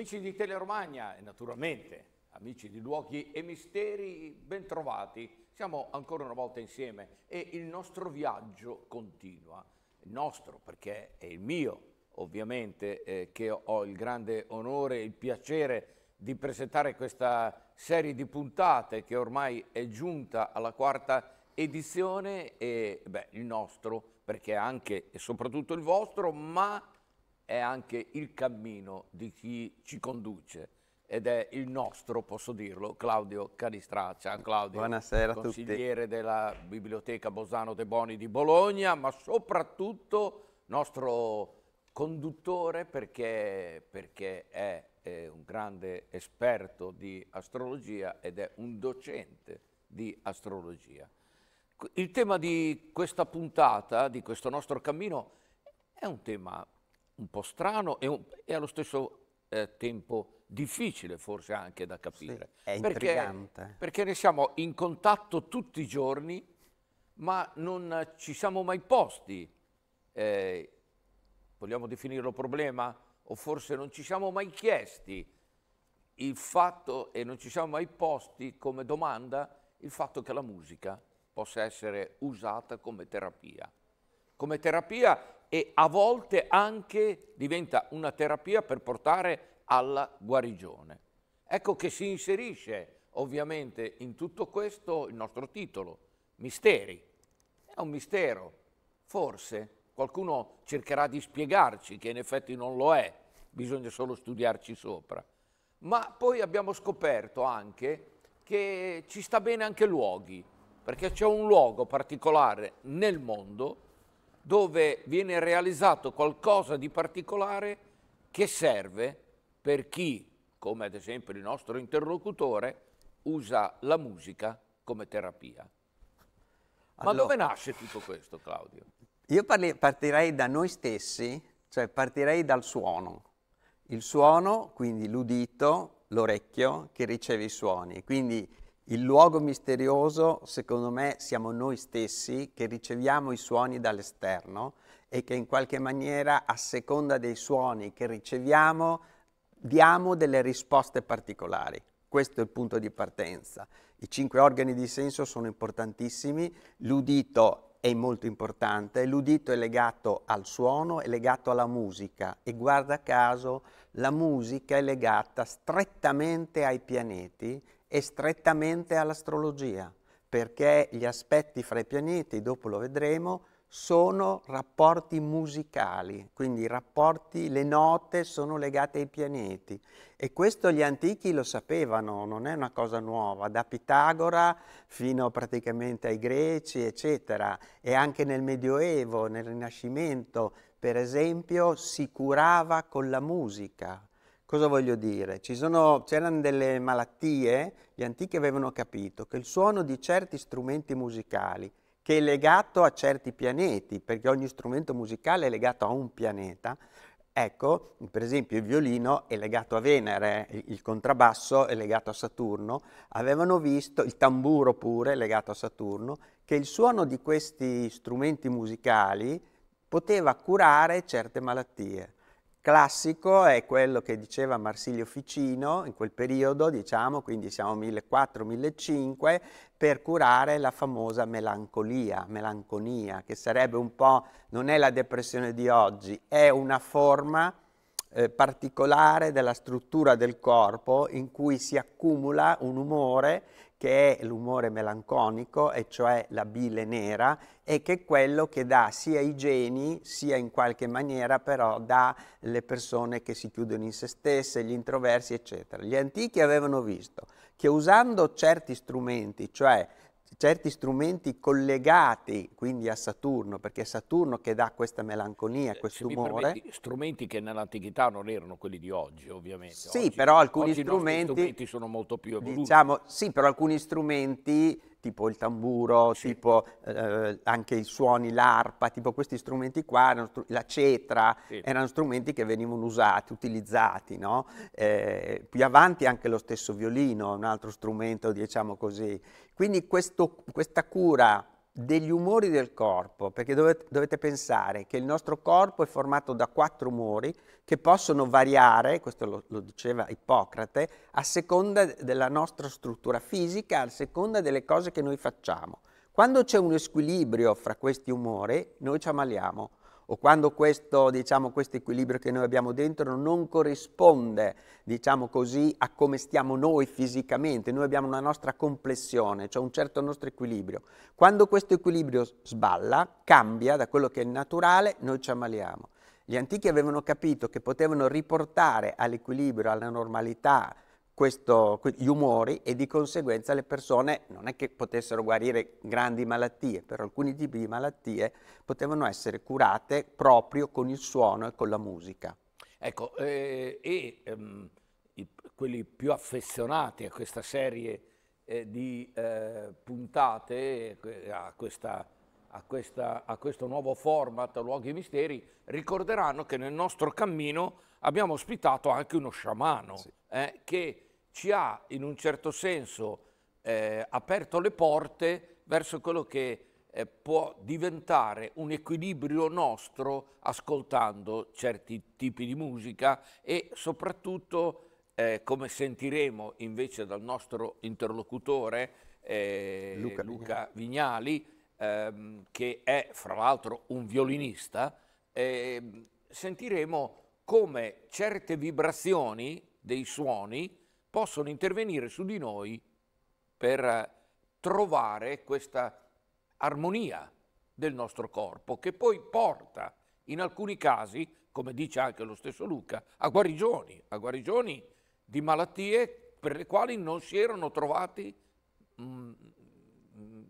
Amici di Teleromagna, e naturalmente amici di Luoghi e Misteri, bentrovati. Siamo ancora una volta insieme e il nostro viaggio continua. Il nostro perché è il mio, ovviamente, eh, che ho il grande onore e il piacere di presentare questa serie di puntate che ormai è giunta alla quarta edizione e beh, il nostro perché è anche e soprattutto il vostro, ma è anche il cammino di chi ci conduce ed è il nostro, posso dirlo, Claudio Caristrà. Ciao Claudio, Buonasera consigliere della Biblioteca Bosano De Boni di Bologna, ma soprattutto nostro conduttore perché, perché è, è un grande esperto di astrologia ed è un docente di astrologia. Il tema di questa puntata, di questo nostro cammino, è un tema un po' strano e, un, e allo stesso eh, tempo difficile forse anche da capire. Sì, è perché, perché ne siamo in contatto tutti i giorni, ma non ci siamo mai posti, eh, vogliamo definirlo problema, o forse non ci siamo mai chiesti il fatto, e non ci siamo mai posti come domanda, il fatto che la musica possa essere usata come terapia. Come terapia e a volte anche diventa una terapia per portare alla guarigione. Ecco che si inserisce ovviamente in tutto questo il nostro titolo, Misteri. È un mistero, forse qualcuno cercherà di spiegarci che in effetti non lo è, bisogna solo studiarci sopra. Ma poi abbiamo scoperto anche che ci sta bene anche luoghi, perché c'è un luogo particolare nel mondo dove viene realizzato qualcosa di particolare che serve per chi, come ad esempio il nostro interlocutore, usa la musica come terapia. Ma allora, dove nasce tutto questo, Claudio? Io parli, partirei da noi stessi, cioè partirei dal suono. Il suono, quindi l'udito, l'orecchio che riceve i suoni. Quindi il luogo misterioso, secondo me, siamo noi stessi che riceviamo i suoni dall'esterno e che in qualche maniera, a seconda dei suoni che riceviamo, diamo delle risposte particolari. Questo è il punto di partenza. I cinque organi di senso sono importantissimi, l'udito è molto importante, l'udito è legato al suono, è legato alla musica e guarda caso la musica è legata strettamente ai pianeti e strettamente all'astrologia, perché gli aspetti fra i pianeti, dopo lo vedremo, sono rapporti musicali, quindi i rapporti, le note sono legate ai pianeti e questo gli antichi lo sapevano, non è una cosa nuova, da Pitagora fino praticamente ai greci, eccetera, e anche nel Medioevo, nel Rinascimento, per esempio, si curava con la musica Cosa voglio dire? c'erano delle malattie, gli antichi avevano capito che il suono di certi strumenti musicali, che è legato a certi pianeti, perché ogni strumento musicale è legato a un pianeta, Ecco, per esempio il violino è legato a Venere, il contrabbasso è legato a Saturno, avevano visto, il tamburo pure è legato a Saturno, che il suono di questi strumenti musicali poteva curare certe malattie classico è quello che diceva Marsilio Ficino in quel periodo, diciamo, quindi siamo 1400-1500, per curare la famosa melancolia, melanconia, che sarebbe un po', non è la depressione di oggi, è una forma eh, particolare della struttura del corpo in cui si accumula un umore che è l'umore melanconico, e cioè la bile nera, e che è quello che dà sia i geni, sia in qualche maniera però dà le persone che si chiudono in se stesse, gli introversi, eccetera. Gli antichi avevano visto che usando certi strumenti, cioè certi strumenti collegati quindi a Saturno, perché è Saturno che dà questa melanconia, eh, questo umore. Strumenti che nell'antichità non erano quelli di oggi, ovviamente. Sì, oggi, però alcuni strumenti, strumenti, sono molto più evoluti. Diciamo, sì, però alcuni strumenti tipo il tamburo, sì. tipo eh, anche i suoni, l'arpa, tipo questi strumenti qua, erano, la cetra, sì. erano strumenti che venivano usati, utilizzati, no? eh, più avanti anche lo stesso violino, un altro strumento, diciamo così. Quindi questo, questa cura degli umori del corpo, perché dovete, dovete, pensare che il nostro corpo è formato da quattro umori che possono variare, questo lo, lo, diceva Ippocrate, a seconda della nostra struttura fisica, a seconda delle cose che noi facciamo. Quando c'è un squilibrio fra questi umori, noi ci ammaliamo o quando questo, diciamo, questo equilibrio che noi abbiamo dentro non corrisponde, diciamo così, a come stiamo noi fisicamente, noi abbiamo una nostra complessione, cioè un certo nostro equilibrio. Quando questo equilibrio sballa, cambia da quello che è naturale, noi ci ammaliamo. Gli antichi avevano capito che potevano riportare all'equilibrio, alla normalità, questo, gli umori e di conseguenza le persone non è che potessero guarire grandi malattie, però alcuni tipi di malattie potevano essere curate proprio con il suono e con la musica. Ecco, eh, e ehm, i, quelli più affezionati a questa serie eh, di eh, puntate, a, questa, a, questa, a questo nuovo format Luoghi e Misteri, ricorderanno che nel nostro cammino abbiamo ospitato anche uno sciamano sì. eh, che ci ha in un certo senso eh, aperto le porte verso quello che eh, può diventare un equilibrio nostro ascoltando certi tipi di musica e soprattutto, eh, come sentiremo invece dal nostro interlocutore eh, Luca, Luca, Vignali, ehm, che è fra l'altro un violinista, ehm, sentiremo come certe vibrazioni dei suoni possono intervenire su di noi per eh, trovare questa armonia del nostro corpo che poi porta in alcuni casi, come dice anche lo stesso Luca, a guarigioni, a guarigioni di malattie per le quali non si erano trovati mh, mm, mm,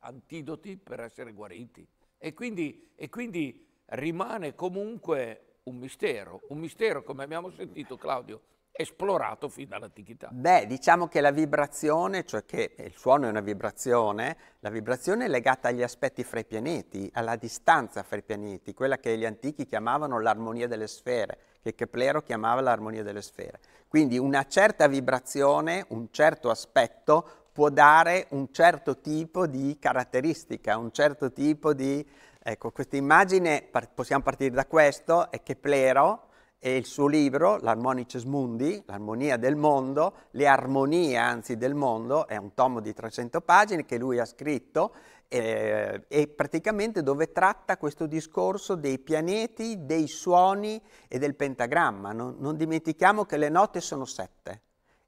antidoti per essere guariti. E quindi, e quindi rimane comunque un mistero, un mistero come abbiamo sentito Claudio, esplorato fin dall'antichità. Beh, diciamo che la vibrazione, cioè che il suono è una vibrazione, la vibrazione è legata agli aspetti fra i pianeti, alla distanza fra i pianeti, quella che gli antichi chiamavano l'armonia delle sfere, che Keplero chiamava l'armonia delle sfere. Quindi una certa vibrazione, un certo aspetto può dare un certo tipo di caratteristica, un certo tipo di Ecco, questa immagine, par- possiamo partire da questo, è che Plero e il suo libro, L'Harmonices Mundi, l'armonia del mondo, le armonie anzi del mondo, è un tomo di 300 pagine che lui ha scritto eh, e praticamente dove tratta questo discorso dei pianeti, dei suoni e del pentagramma. non, non dimentichiamo che le note sono sette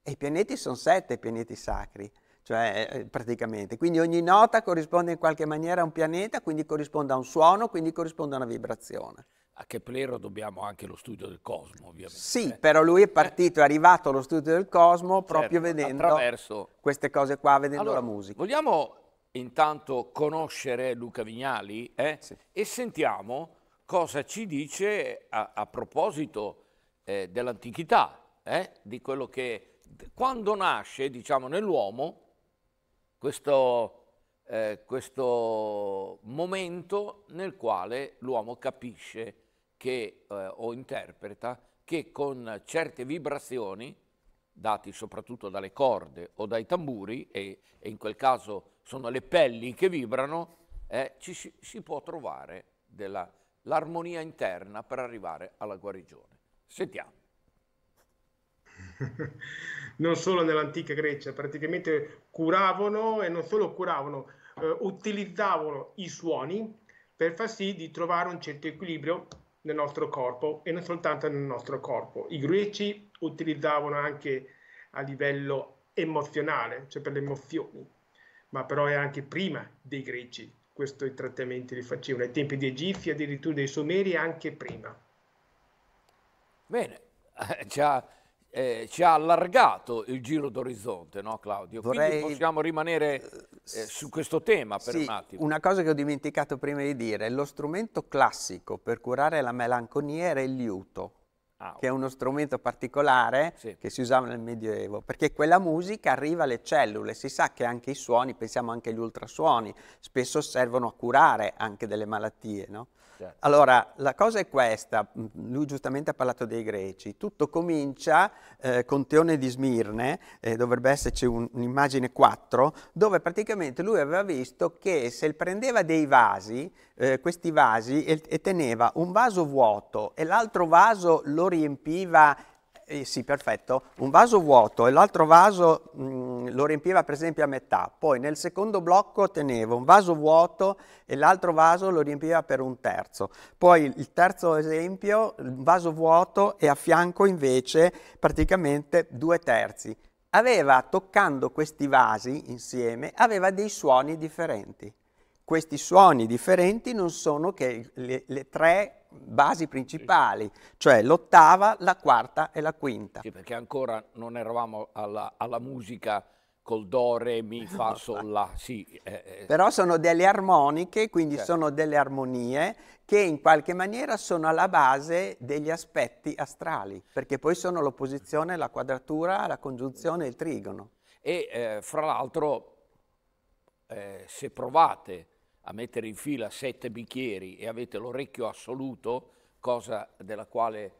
e i pianeti sono sette, pianeti sacri cioè eh, eh, praticamente. Quindi ogni nota corrisponde in qualche maniera a un pianeta, quindi corrisponde a un suono, quindi corrisponde a una vibrazione. A Keplero dobbiamo anche lo studio del cosmo, ovviamente. Sì, eh. però lui è eh. partito, è arrivato allo studio del cosmo proprio certo, vedendo attraverso... queste cose qua, vedendo allora, la musica. Vogliamo intanto conoscere Luca Vignali eh? sì. e sentiamo cosa ci dice a, a proposito eh, dell'antichità, di quello che quando nasce, diciamo, nell'uomo questo, eh, questo momento nel quale l'uomo capisce che, eh, o interpreta che con certe vibrazioni, dati soprattutto dalle corde o dai tamburi, e, e in quel caso sono le pelli che vibrano, eh, ci si, può trovare l'armonia interna per arrivare alla guarigione. Sentiamo. non solo nell'antica Grecia, praticamente curavano e non solo curavano, eh, utilizzavano i suoni per far sì di trovare un certo equilibrio nel nostro corpo e non soltanto nel nostro corpo. I greci utilizzavano anche a livello emozionale, cioè per le emozioni, ma però è anche prima dei greci questo i trattamenti li facevano, ai tempi di Egizia, addirittura dei Sumeri, anche prima. Bene, già eh, ci ha allargato il giro d'orizzonte, no Claudio? Vorrei... Quindi possiamo rimanere eh, eh su questo tema per sì, un attimo. Una cosa che ho dimenticato prima di dire, lo strumento classico per curare la melanconia era il liuto. Ah, che è uno strumento particolare sì. che si usava nel Medioevo, perché quella musica arriva alle cellule, si sa che anche i suoni, pensiamo anche agli ultrasuoni, spesso servono a curare anche delle malattie, no? Certo. Allora, la cosa è questa, mm, lui giustamente ha parlato dei greci, tutto comincia eh, con Teone di Smirne, eh, dovrebbe esserci un, un'immagine 4, dove praticamente lui aveva visto che se prendeva dei vasi, eh, questi vasi, e, e teneva un vaso vuoto e l'altro vaso lo riempiva eh, sì, perfetto, un vaso vuoto e l'altro vaso mh, mm, lo riempiva per esempio a metà, poi nel secondo blocco tenevo un vaso vuoto e l'altro vaso lo riempiva per un terzo, poi il terzo esempio, un vaso vuoto e a fianco invece praticamente due terzi. Aveva, toccando questi vasi insieme, aveva dei suoni differenti. Questi suoni differenti non sono che le, le tre basi principali, cioè l'ottava, la quarta e la quinta. Sì, perché ancora non eravamo alla, alla musica col do, re, mi, fa, sol, la, sì. Eh, eh. Però sono delle armoniche, quindi certo. sono delle armonie che in qualche maniera sono alla base degli aspetti astrali, perché poi sono l'opposizione, la quadratura, la congiunzione, il trigono. E eh, fra l'altro, eh, se provate a mettere in fila sette bicchieri e avete l'orecchio assoluto, cosa della quale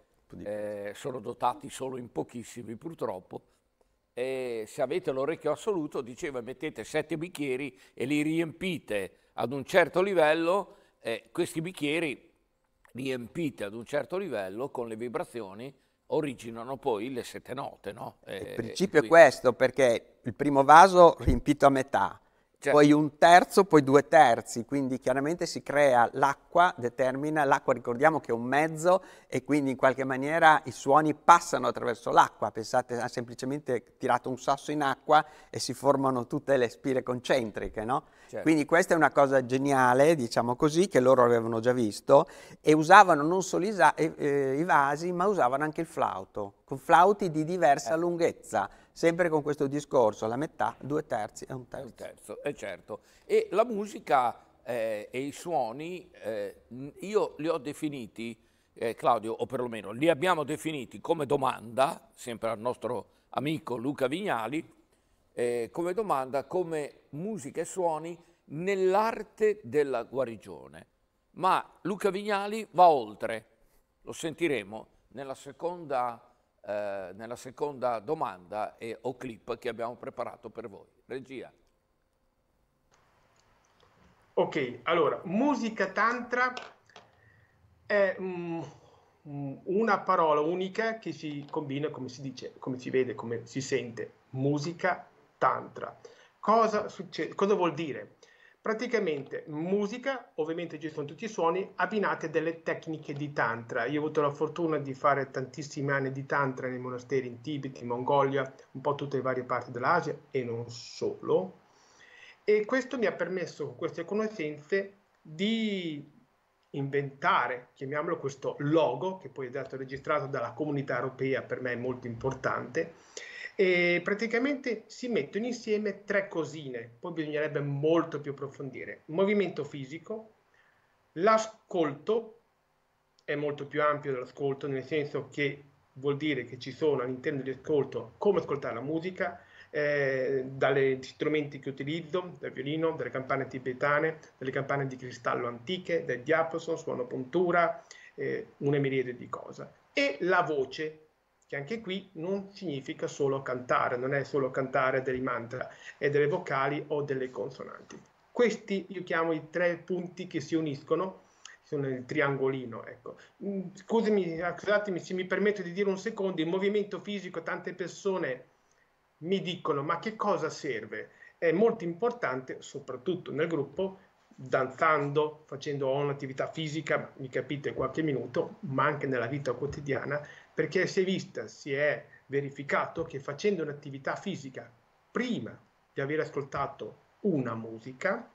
eh, sono dotati solo in pochissimi purtroppo, e se avete l'orecchio assoluto, diceva, mettete sette bicchieri e li riempite ad un certo livello, eh, questi bicchieri riempiti ad un certo livello con le vibrazioni originano poi le sette note. No? Eh, il principio è questo, perché il primo vaso riempito a metà, cioè. Poi un terzo, poi due terzi, quindi chiaramente si crea l'acqua, determina l'acqua, ricordiamo che è un mezzo e quindi in qualche maniera i suoni passano attraverso l'acqua, pensate ha semplicemente tirato un sasso in acqua e si formano tutte le spire concentriche, no? Certo. Quindi questa è una cosa geniale, diciamo così, che loro avevano già visto e usavano non solo i, eh, eh, i vasi ma usavano anche il flauto, con flauti di diversa eh. lunghezza sempre con questo discorso, la metà, due terzi e un terzo. Un terzo, è certo. E la musica eh, e i suoni, eh, io li ho definiti, eh, Claudio, o perlomeno li abbiamo definiti come domanda, sempre al nostro amico Luca Vignali, eh, come domanda, come musica e suoni nell'arte della guarigione. Ma Luca Vignali va oltre, lo sentiremo nella seconda eh, nella seconda domanda e, o clip che abbiamo preparato per voi. Regia. Ok, allora, musica tantra è mm, una parola unica che si combina, come si dice, come si vede, come si sente, musica tantra. Cosa, succede, cosa vuol dire? praticamente musica, ovviamente ci sono tutti i suoni, abbinate delle tecniche di tantra. Io ho avuto la fortuna di fare tantissimi anni di tantra nei monasteri in Tibet, in Mongolia, un po' tutte le varie parti dell'Asia e non solo. E questo mi ha permesso, con queste conoscenze, di inventare, chiamiamolo questo logo, che poi è stato registrato dalla comunità europea, per me è molto importante, e praticamente si mettono insieme tre cosine, poi bisognerebbe molto più approfondire. Movimento fisico, l'ascolto, è molto più ampio dell'ascolto, nel senso che vuol dire che ci sono all'interno dell'ascolto come ascoltare la musica, eh, dagli strumenti che utilizzo, dal violino, dalle campane tibetane, dalle campane di cristallo antiche, del diapason, suono puntura, eh, una miriade di cose. E la voce, che anche qui non significa solo cantare, non è solo cantare dei mantra, è delle vocali o delle consonanti. Questi io chiamo i tre punti che si uniscono, sono il triangolino, ecco. Mm, scusami, scusatemi se mi permetto di dire un secondo, il movimento fisico, tante persone mi dicono ma che cosa serve? È molto importante, soprattutto nel gruppo, danzando, facendo un'attività fisica, mi capite qualche minuto, ma anche nella vita quotidiana, perché si è vista, si è verificato che facendo un'attività fisica prima di aver ascoltato una musica,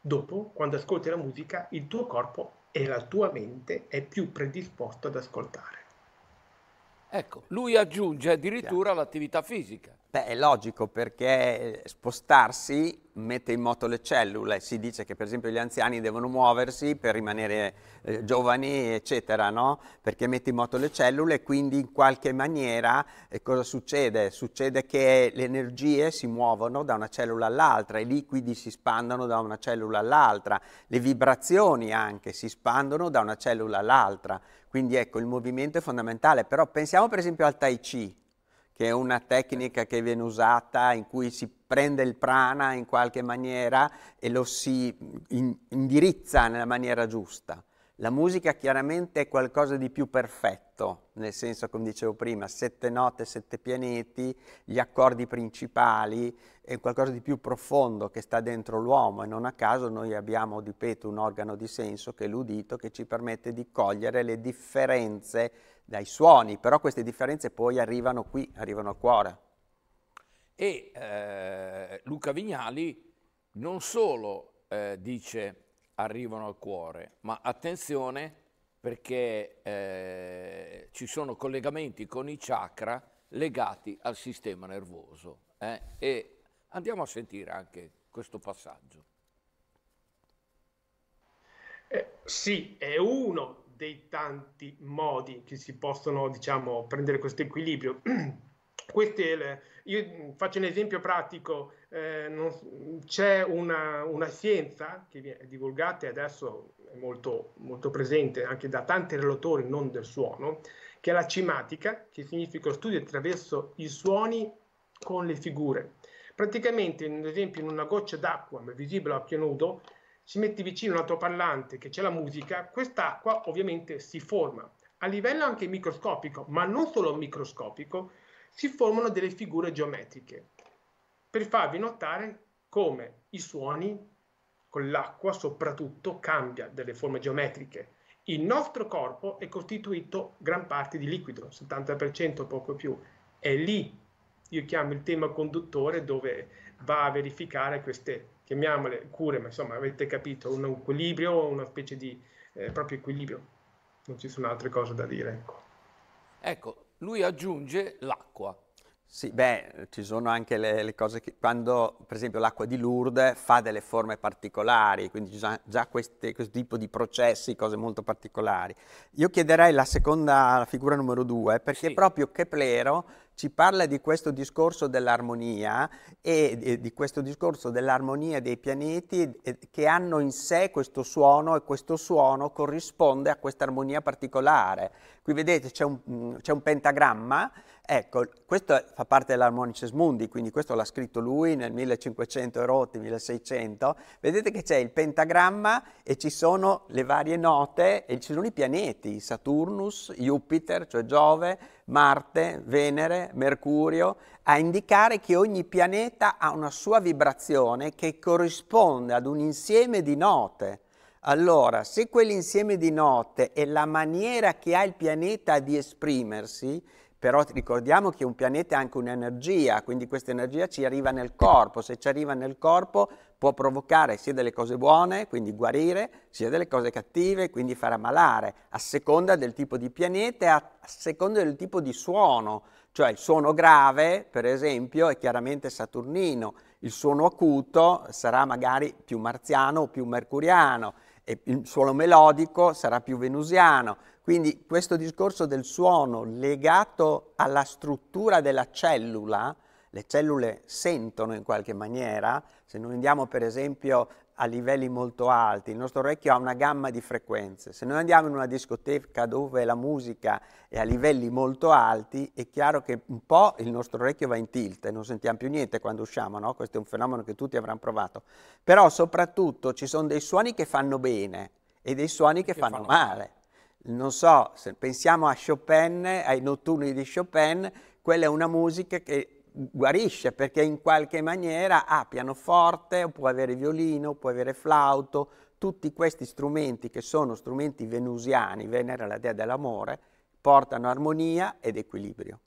dopo, quando ascolti la musica, il tuo corpo e la tua mente è più predisposto ad ascoltare. Ecco, lui aggiunge addirittura l'attività fisica. Beh, è logico perché eh, spostarsi mette in moto le cellule, si dice che per esempio gli anziani devono muoversi per rimanere eh, giovani, eccetera, no? Perché mette in moto le cellule e quindi in qualche maniera eh, cosa succede? Succede che le energie si muovono da una cellula all'altra, i liquidi si spandono da una cellula all'altra, le vibrazioni anche si spandono da una cellula all'altra. Quindi ecco, il movimento è fondamentale, però pensiamo per esempio al tai chi, che è una tecnica che viene usata in cui si prende il prana in qualche maniera e lo si in, indirizza nella maniera giusta. La musica chiaramente è qualcosa di più perfetto, nel senso, come dicevo prima, sette note, sette pianeti, gli accordi principali, è qualcosa di più profondo che sta dentro l'uomo e non a caso noi abbiamo, ripeto, un organo di senso che è l'udito che ci permette di cogliere le differenze dai suoni, però queste differenze poi arrivano qui, arrivano al cuore. E eh, Luca Vignali non solo eh, dice arrivano al cuore, ma attenzione perché eh, ci sono collegamenti con i chakra legati al sistema nervoso. Eh? E andiamo a sentire anche questo passaggio. Eh, sì, è uno dei tanti modi che si possono, diciamo, prendere questo equilibrio. Queste, io faccio un esempio pratico eh, non, c'è una, una, scienza che viene divulgata e adesso è molto, molto presente anche da tanti relatori non del suono, che è la cimatica, che significa lo studio attraverso i suoni con le figure. Praticamente, ad esempio, in una goccia d'acqua visibile a occhio nudo, ci metti vicino un altoparlante che c'è la musica, quest'acqua ovviamente si forma. A livello anche microscopico, ma non solo microscopico, si formano delle figure geometriche per farvi notare come i suoni con l'acqua soprattutto cambia delle forme geometriche. Il nostro corpo è costituito gran parte di liquido, 70% o poco più. È lì, io chiamo il tema conduttore, dove va a verificare queste, chiamiamole cure, ma insomma avete capito, un equilibrio, una specie di eh, proprio equilibrio. Non ci sono altre cose da dire. Ecco, ecco lui aggiunge l'acqua. Sì, beh, ci sono anche le, le cose che quando, per esempio, l'acqua di Lourdes fa delle forme particolari, quindi ci sono già queste, questo tipo di processi, cose molto particolari. Io chiederei la seconda la figura numero due, perché sì. proprio Keplero ci parla di questo discorso dell'armonia e, e di questo discorso dell'armonia dei pianeti e, che hanno in sé questo suono e questo suono corrisponde a questa armonia particolare. Qui vedete c'è un, un pentagramma Ecco, questo fa parte dell'Harmonices Mundi, quindi questo l'ha scritto lui nel 1500 e erotti, 1600. Vedete che c'è il pentagramma e ci sono le varie note e ci sono i pianeti, Saturnus, Jupiter, cioè Giove, Marte, Venere, Mercurio, a indicare che ogni pianeta ha una sua vibrazione che corrisponde ad un insieme di note. Allora, se quell'insieme di note è la maniera che ha il pianeta di esprimersi però ricordiamo che un pianeta è anche un'energia, quindi questa energia ci arriva nel corpo, se ci arriva nel corpo può provocare sia delle cose buone, quindi guarire, sia delle cose cattive, quindi far ammalare, a seconda del tipo di pianeta e a seconda del tipo di suono, cioè il suono grave, per esempio, è chiaramente saturnino, il suono acuto sarà magari più marziano o più mercuriano, e il suono melodico sarà più venusiano quindi questo discorso del suono legato alla struttura della cellula, le cellule sentono in qualche maniera, se noi andiamo per esempio a livelli molto alti, il nostro orecchio ha una gamma di frequenze, se noi andiamo in una discoteca dove la musica è a livelli molto alti, è chiaro che un po' il nostro orecchio va in tilt e non sentiamo più niente quando usciamo, no? questo è un fenomeno che tutti avranno provato, però soprattutto ci sono dei suoni che fanno bene e dei suoni che, che fanno, fanno male non so, se pensiamo a Chopin, ai notturni di Chopin, quella è una musica che guarisce perché in qualche maniera ha ah, pianoforte, può avere violino, può avere flauto, tutti questi strumenti che sono strumenti venusiani, Venere la dea dell'amore, portano armonia ed equilibrio.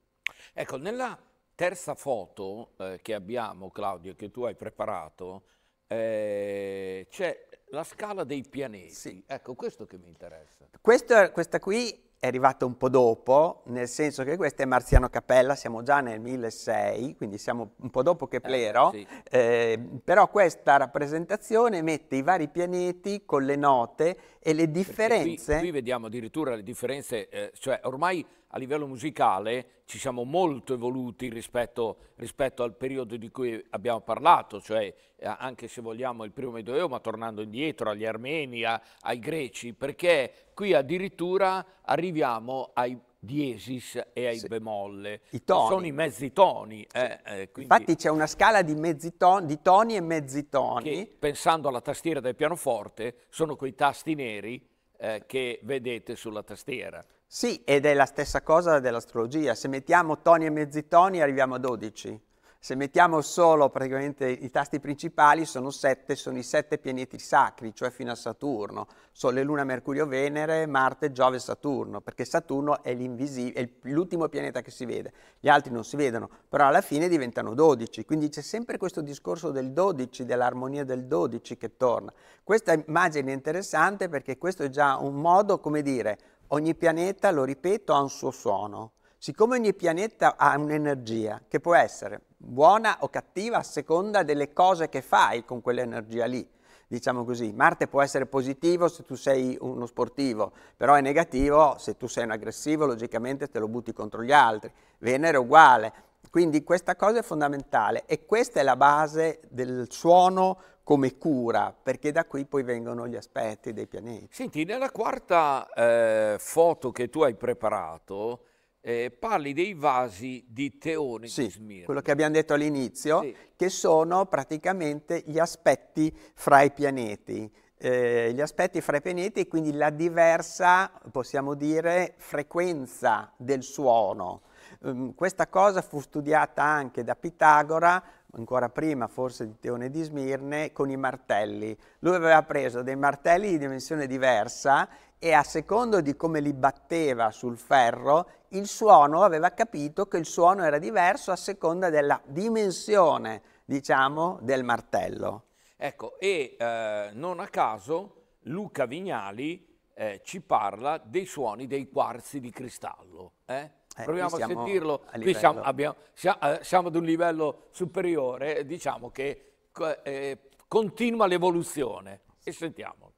Ecco, nella terza foto eh, che abbiamo, Claudio, che tu hai preparato, eh, c'è la scala dei pianeti. Sì, ecco, questo che mi interessa. Questo, questa qui è arrivata un po' dopo, nel senso che questa è Marziano Capella, siamo già nel 1006, quindi siamo un po' dopo che eh, Plero, eh, sì. eh, però questa rappresentazione mette i vari pianeti con le note e le differenze. Qui, qui, vediamo addirittura le differenze, eh, cioè ormai a livello musicale ci siamo molto evoluti rispetto, rispetto, al periodo di cui abbiamo parlato, cioè eh, anche se vogliamo il primo Medioevo, ma tornando indietro agli armeni, a, ai greci, perché qui addirittura arriviamo ai diesis e ai sì. bemolle. I toni. Sono i mezzi toni. Eh, sì. Eh, eh, quindi... Infatti c'è una scala di, ton di toni e mezzi toni. Che, pensando alla tastiera del pianoforte, sono quei tasti neri eh, che vedete sulla tastiera. Sì, ed è la stessa cosa dell'astrologia. Se mettiamo toni e mezzitoni arriviamo a 12. Se mettiamo solo praticamente i tasti principali sono 7, sono i 7 pianeti sacri, cioè fino a Saturno. Sole, Luna, Mercurio, Venere, Marte, Giove e Saturno, perché Saturno è, è l'ultimo pianeta che si vede, gli altri non si vedono, però alla fine diventano 12. Quindi c'è sempre questo discorso del 12, dell'armonia del 12 che torna. Questa immagine è interessante perché questo è già un modo, come dire, ogni pianeta, lo ripeto, ha un suo suono. Siccome ogni pianeta ha un'energia che può essere buona o cattiva a seconda delle cose che fai con quell'energia lì, diciamo così, Marte può essere positivo se tu sei uno sportivo, però è negativo se tu sei un aggressivo, logicamente te lo butti contro gli altri. Venere è uguale, quindi questa cosa è fondamentale e questa è la base del suono come cura, perché da qui poi vengono gli aspetti dei pianeti. Senti, nella quarta eh, foto che tu hai preparato, eh, parli dei vasi di Teone sì, Smirno. quello che abbiamo detto all'inizio, sì. che sono praticamente gli aspetti fra i pianeti. Eh, gli aspetti fra i pianeti e quindi la diversa, possiamo dire, frequenza del suono ehm, questa cosa fu studiata anche da Pitagora, ancora prima forse di Teone di Smirne, con i martelli. Lui aveva preso dei martelli di dimensione diversa e a secondo di come li batteva sul ferro, il suono aveva capito che il suono era diverso a seconda della dimensione, diciamo, del martello. Ecco, e eh, non a caso Luca Vignali eh, ci parla dei suoni dei quarzi di cristallo. Eh? Eh, Proviamo a sentirlo, a qui siamo, abbiamo, eh, siamo, ad un livello superiore, diciamo che eh, continua l'evoluzione e sentiamo.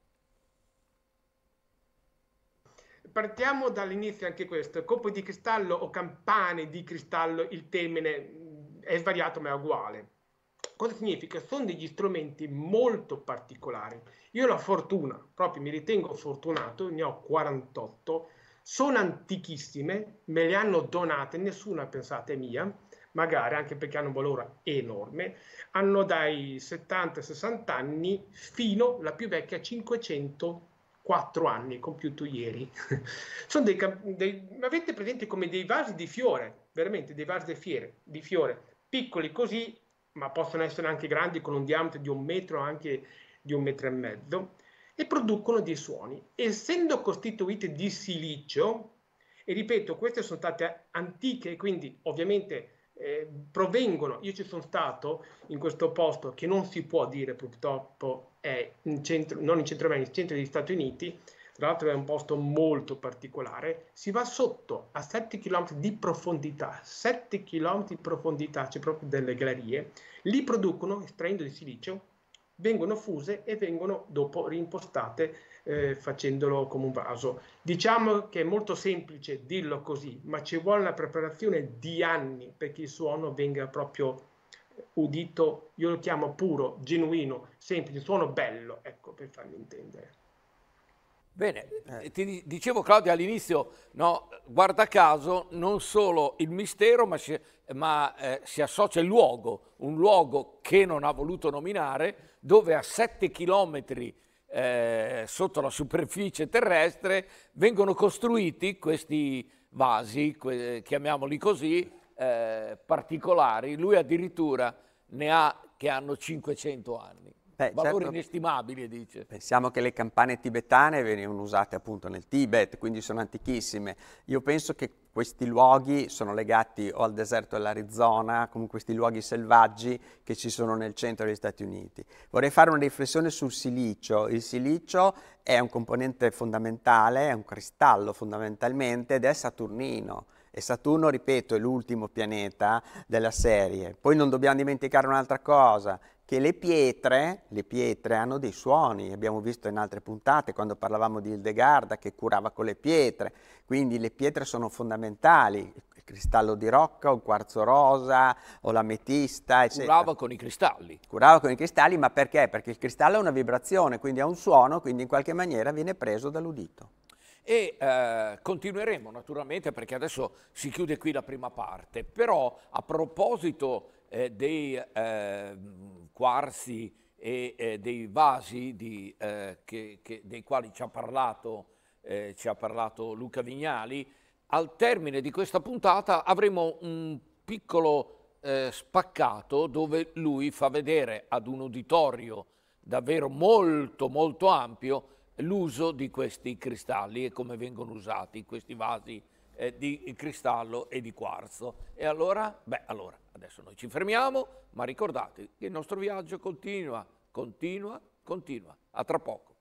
Partiamo dall'inizio anche questo, colpo di cristallo o campane di cristallo, il temene mm, è svariato ma è uguale. Cosa significa? Sono degli strumenti molto particolari. Io ho la fortuna, proprio mi ritengo fortunato, ne ho 48, sono antichissime, me le hanno donate, nessuna pensate mia, magari anche perché hanno un valore enorme, hanno dai 70 60 anni fino alla più vecchia 504 anni, compiuto ieri. sono dei, dei, avete presente come dei vasi di fiore, veramente dei vasi di fiore, di fiore piccoli così, ma possono essere anche grandi con un diametro di un metro, anche di un metro e mezzo e producono dei suoni. Essendo costituite di silicio, e ripeto, queste sono state antiche, quindi ovviamente eh, provengono, io ci sono stato in questo posto che non si può dire purtroppo è in centro, non in centro America, nel centro degli Stati Uniti, tra l'altro è un posto molto particolare, si va sotto a 7 km di profondità, 7 km di profondità, c'è proprio delle gallerie, li producono, estraendo di silicio, vengono fuse e vengono dopo rimpostate eh, facendolo come un vaso. Diciamo che è molto semplice dirlo così, ma ci vuole una preparazione di anni perché il suono venga proprio udito, io lo chiamo puro, genuino, semplice, suono bello, ecco per farmi intendere. Bene, eh. eh ti dicevo Claudia all'inizio, no, guarda caso non solo il mistero ma, si, ma eh, si associa il luogo, un luogo che non ha voluto nominare dove a 7 chilometri eh, sotto la superficie terrestre vengono costruiti questi vasi, que chiamiamoli così, eh, particolari, lui addirittura ne ha che hanno 500 anni. Beh, valore certo. inestimabile, dice. Pensiamo che le campane tibetane venivano usate appunto nel Tibet, quindi sono antichissime. Io penso che questi luoghi sono legati o al deserto dell'Arizona, come questi luoghi selvaggi che ci sono nel centro degli Stati Uniti. Vorrei fare una riflessione sul silicio. Il silicio è un componente fondamentale, è un cristallo fondamentalmente ed è saturnino. E Saturno, ripeto, è l'ultimo pianeta della serie. Poi non dobbiamo dimenticare un'altra cosa, che le pietre, le pietre, hanno dei suoni, abbiamo visto in altre puntate quando parlavamo di Hildegarda che curava con le pietre, quindi le pietre sono fondamentali, il cristallo di rocca, o il quarzo rosa o l'ametista, eccetera. Curava con i cristalli. Curava con i cristalli, ma perché? Perché il cristallo ha una vibrazione, quindi ha un suono, quindi in qualche maniera viene preso dall'udito. E eh, continueremo naturalmente perché adesso si chiude qui la prima parte, però a proposito eh, dei eh, quarzi e eh, dei vasi di, eh, che, che, dei quali ci ha, parlato, eh, ci ha parlato Luca Vignali, al termine di questa puntata avremo un piccolo eh, spaccato dove lui fa vedere ad un uditorio davvero molto molto ampio l'uso di questi cristalli e come vengono usati questi vasi eh, di cristallo e di quarzo. E allora? Beh, allora Adesso noi ci fermiamo, ma ricordate che il nostro viaggio continua, continua, continua. A tra poco.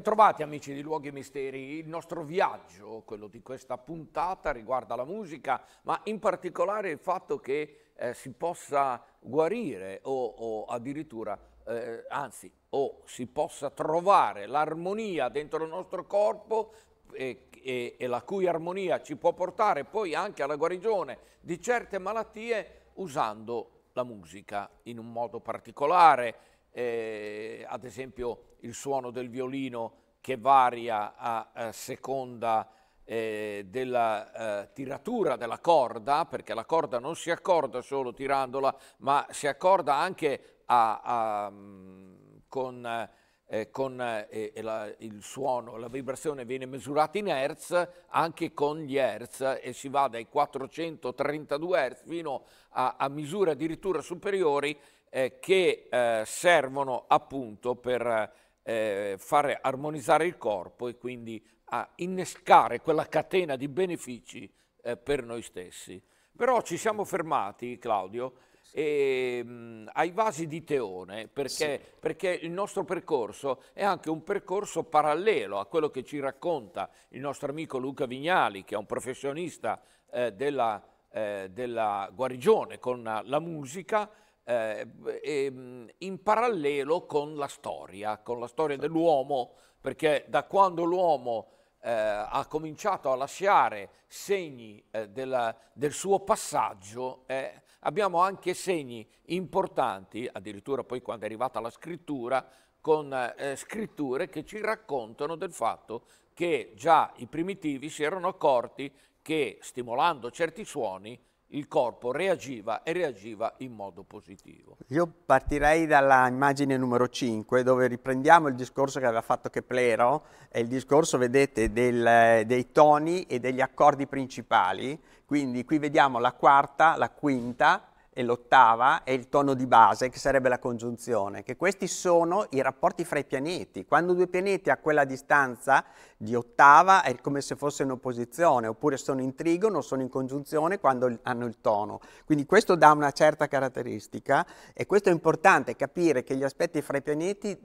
Bentrovati amici di Luoghi e Misteri, il nostro viaggio, quello di questa puntata, riguarda la musica, ma in particolare il fatto che eh, si possa guarire o, o addirittura, eh, anzi, o si possa trovare l'armonia dentro il nostro corpo e, e, e la cui armonia ci può portare poi anche alla guarigione di certe malattie usando la musica in un modo particolare eh, ad esempio il suono del violino che varia a, a eh, seconda eh, della eh, tiratura della corda, perché la corda non si accorda solo tirandola, ma si accorda anche a, a, mm, con, eh, con eh, la, il suono, la vibrazione viene misurata in hertz, anche con gli hertz e si va dai 432 hertz fino a misure addirittura superiori eh, che eh, servono appunto per eh, fare armonizzare il corpo e quindi a innescare quella catena di benefici eh, per noi stessi. Però ci siamo fermati, Claudio, e, ehm, mh, ai vasi di Teone, perché, sì. perché, il nostro percorso è anche un percorso parallelo a quello che ci racconta il nostro amico Luca Vignali, che è un professionista eh, della, eh, della, guarigione con la musica eh, eh, in parallelo con la storia, con la storia certo. dell'uomo, perché da quando l'uomo eh, ha cominciato a lasciare segni eh, della, del suo passaggio, eh, abbiamo anche segni importanti, addirittura poi quando è arrivata la scrittura, con eh, scritture che ci raccontano del fatto che già i primitivi si erano accorti che stimolando certi suoni il corpo reagiva e reagiva in modo positivo. Io partirei dalla immagine numero 5 dove riprendiamo il discorso che aveva fatto Keplero, è il discorso vedete del, dei toni e degli accordi principali, quindi qui vediamo la quarta, la quinta e l'ottava e il tono di base che sarebbe la congiunzione, che questi sono i rapporti fra i pianeti. Quando due pianeti a quella distanza di ottava è come se fosse in opposizione, oppure sono in trigono, sono in congiunzione quando hanno il tono. Quindi questo dà una certa caratteristica e questo è importante capire che gli aspetti fra i pianeti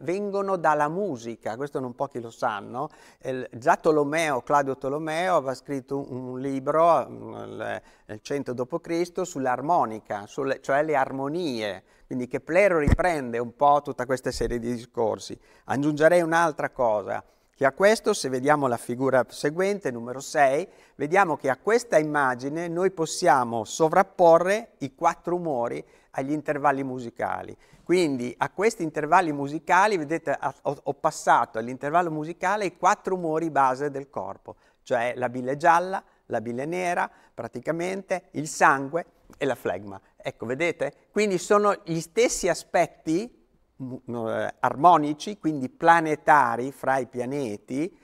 vengono dalla musica, questo non pochi lo sanno. Eh, già Tolomeo, Claudio Tolomeo aveva scritto un libro nel 100 d.C. sull'armonica, sulle, cioè le armonie, quindi che Plero riprende un po' tutta questa serie di discorsi. Aggiungerei un'altra cosa che a questo, se vediamo la figura seguente, numero 6, vediamo che a questa immagine noi possiamo sovrapporre i quattro umori agli intervalli musicali. Quindi a questi intervalli musicali, vedete, ho, passato all'intervallo musicale i quattro umori base del corpo, cioè la bile gialla, la bile nera, praticamente il sangue e la flegma. Ecco, vedete? Quindi sono gli stessi aspetti eh, armonici, quindi planetari fra i pianeti,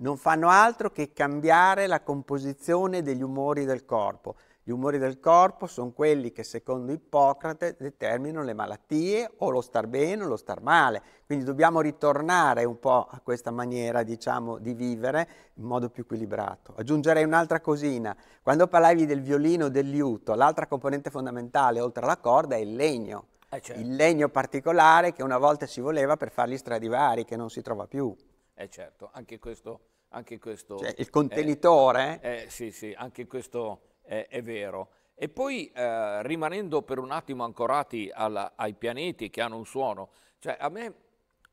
non fanno altro che cambiare la composizione degli umori del corpo. Gli umori del corpo sono quelli che secondo Ippocrate determinano le malattie o lo star bene o lo star male. Quindi dobbiamo ritornare un po' a questa maniera, diciamo, di vivere in modo più equilibrato. Aggiungerei un'altra cosina. Quando parlavi del violino e del liuto, l'altra componente fondamentale oltre alla corda è il legno eh certo. il legno particolare che una volta si voleva per fare gli stradivari, che non si trova più. Eh certo, anche questo... Anche questo cioè, il contenitore. È, eh, eh? eh, sì, sì, anche questo è, è vero. E poi eh, rimanendo per un attimo ancorati alla, ai pianeti che hanno un suono, cioè a me,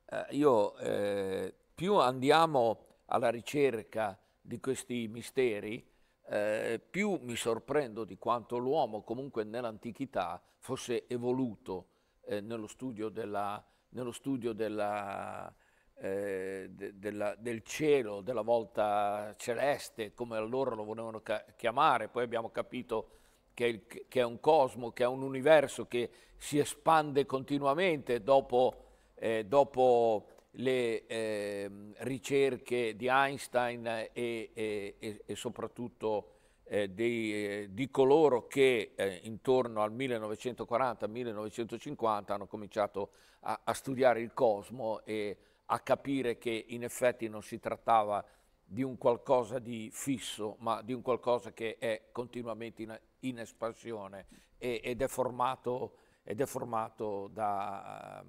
eh, io, eh, più andiamo alla ricerca di questi misteri, eh, più mi sorprendo di quanto l'uomo comunque nell'antichità fosse evoluto eh, nello studio, della, nello studio della, eh, de, della, del cielo, della volta celeste, come allora lo volevano chiamare, poi abbiamo capito che, il, che, è un cosmo, che è un universo che si espande continuamente dopo, eh, dopo le eh, ricerche di Einstein e, e, e soprattutto eh, dei, eh, di coloro che eh, intorno al 1940-1950 hanno cominciato a, a, studiare il cosmo e a capire che in effetti non si trattava di un qualcosa di fisso, ma di un qualcosa che è continuamente in, in espansione e, ed, è formato, ed, è formato, da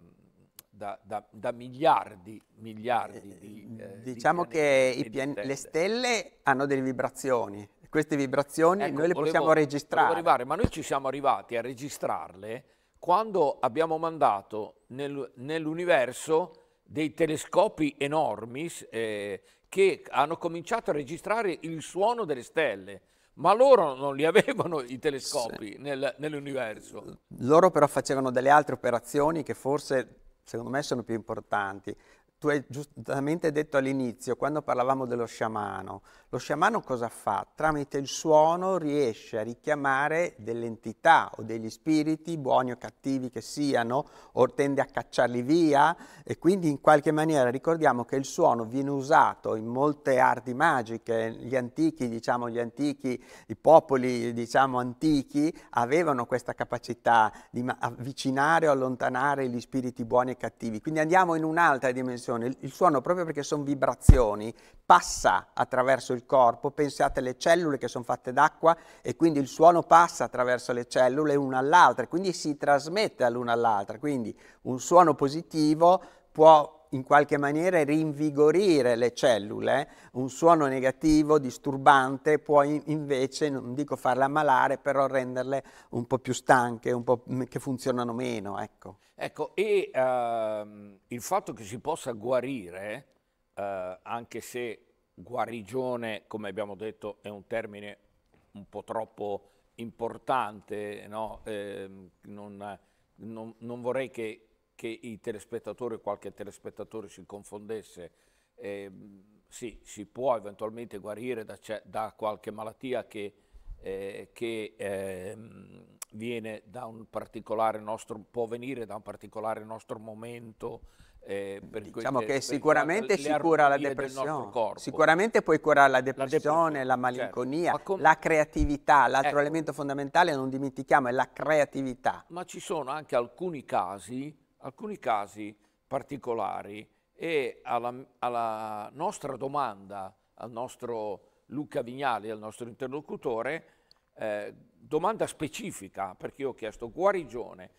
da, da, da miliardi, miliardi eh, di... Eh, eh diciamo di che i pian- le stelle hanno delle vibrazioni, queste vibrazioni ecco, noi le volevo, possiamo registrare. Arrivare, ma noi ci siamo arrivati a registrarle quando abbiamo mandato nel, nell'universo dei telescopi enormi eh, che hanno cominciato a registrare il suono delle stelle ma loro non li avevano i telescopi sì. nel, nell'universo. Loro però facevano delle altre operazioni che forse secondo me sono più importanti. Tu hai giustamente detto all'inizio, quando parlavamo dello sciamano, lo sciamano cosa fa? Tramite il suono riesce a richiamare delle entità o degli spiriti, buoni o cattivi che siano, o tende a cacciarli via e quindi in qualche maniera ricordiamo che il suono viene usato in molte arti magiche, gli antichi, diciamo, gli antichi i popoli diciamo, antichi avevano questa capacità di avvicinare o allontanare gli spiriti buoni e cattivi. Quindi andiamo in un'altra dimensione, il suono proprio perché sono vibrazioni, passa attraverso il corpo, pensate alle cellule che sono fatte d'acqua e quindi il suono passa attraverso le cellule una all'altra, quindi si trasmette l'una all'altra, quindi un suono positivo può in qualche maniera rinvigorire le cellule, un suono negativo, disturbante, può in invece, non dico farle ammalare, però renderle un po' più stanche, un po' che funzionano meno. Ecco, ecco e uh, il fatto che si possa guarire eh, anche se guarigione, come abbiamo detto, è un termine un po' troppo importante, no? eh, non, non, non, vorrei che, che i telespettatori, qualche telespettatore si confondesse. Eh, sì, si può eventualmente guarire da, da qualche malattia che, eh, che eh, viene da un particolare nostro, può venire da un particolare nostro momento eh, diciamo que, che sicuramente si cura la depressione, sicuramente puoi curare la depressione, la, depressione, la malinconia, certo. Ma la creatività, l'altro ecco. elemento fondamentale non dimentichiamo è la creatività. Ma ci sono anche alcuni casi, alcuni casi particolari e alla, alla nostra domanda, al nostro Luca Vignali, al nostro interlocutore, eh, domanda specifica, perché io ho chiesto guarigione,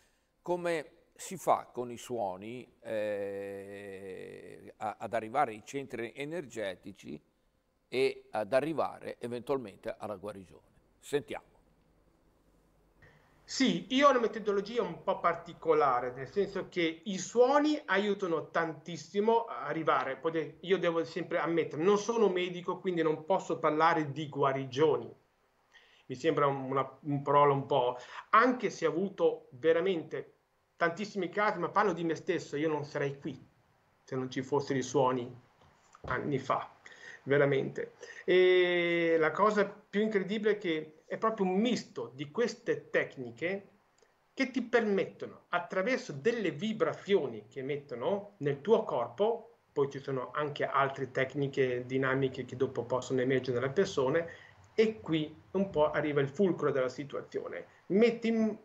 come si fa con i suoni eh, a, ad arrivare ai centri energetici e ad arrivare eventualmente alla guarigione. Sentiamo. Sì, io ho una metodologia un po' particolare, nel senso che i suoni aiutano tantissimo a arrivare. Io devo sempre ammettere, non sono medico, quindi non posso parlare di guarigioni. Mi sembra una, una parola un po', anche se ho avuto veramente tantissimi casi, ma parlo di me stesso, io non sarei qui se non ci fossero i suoni anni fa, veramente. E la cosa più incredibile è che è proprio un misto di queste tecniche che ti permettono, attraverso delle vibrazioni che emettono nel tuo corpo, poi ci sono anche altre tecniche dinamiche che dopo possono emergere dalle persone, e qui un po' arriva il fulcro della situazione. Metti in